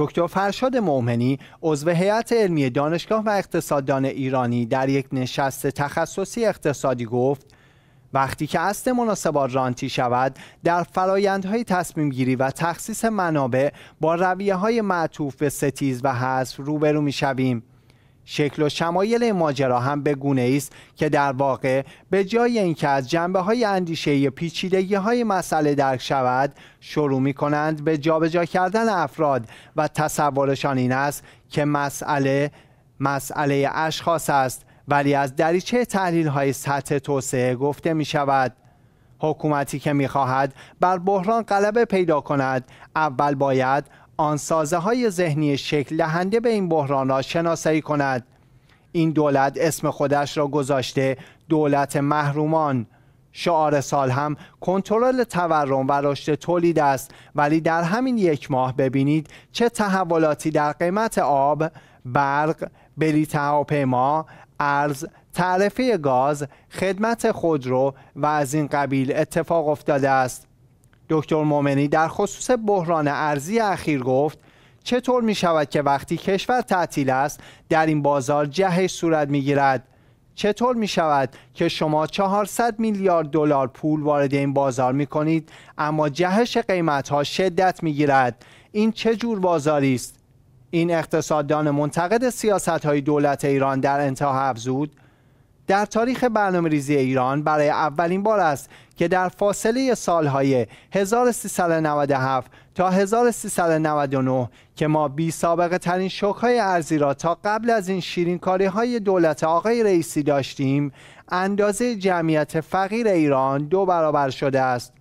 دکتر فرشاد مؤمنی عضو هیئت علمی دانشگاه و اقتصاددان ایرانی در یک نشست تخصصی اقتصادی گفت وقتی که اصل مناسبات رانتی شود در فرایندهای تصمیم گیری و تخصیص منابع با رویه های معطوف به ستیز و حذف روبرو می شویم شکل و شمایل این ماجرا هم به گونه است که در واقع به جای اینکه از جنبه های اندیشه پیچیدگی های مسئله درک شود شروع می کنند به جابجا کردن افراد و تصورشان این است که مسئله مسئله اشخاص است ولی از دریچه تحلیل های سطح توسعه گفته می شود حکومتی که می خواهد بر بحران غلبه پیدا کند اول باید آن های ذهنی شکل دهنده به این بحران را شناسایی کند این دولت اسم خودش را گذاشته دولت محرومان شعار سال هم کنترل تورم و رشد تولید است ولی در همین یک ماه ببینید چه تحولاتی در قیمت آب، برق، بلیط هواپیما، ارز، تعرفه گاز، خدمت خودرو و از این قبیل اتفاق افتاده است دکتر مومنی در خصوص بحران ارزی اخیر گفت چطور می شود که وقتی کشور تعطیل است در این بازار جهش صورت می گیرد چطور می شود که شما 400 میلیارد دلار پول وارد این بازار می کنید اما جهش قیمت ها شدت می گیرد این چه جور بازاری است این اقتصاددان منتقد سیاست های دولت ایران در انتها افزود در تاریخ برنامه ریزی ایران برای اولین بار است که در فاصله سالهای 1397 تا 1399 که ما بی سابقه ترین شوکهای ارزی را تا قبل از این شیرینکاری های دولت آقای رئیسی داشتیم اندازه جمعیت فقیر ایران دو برابر شده است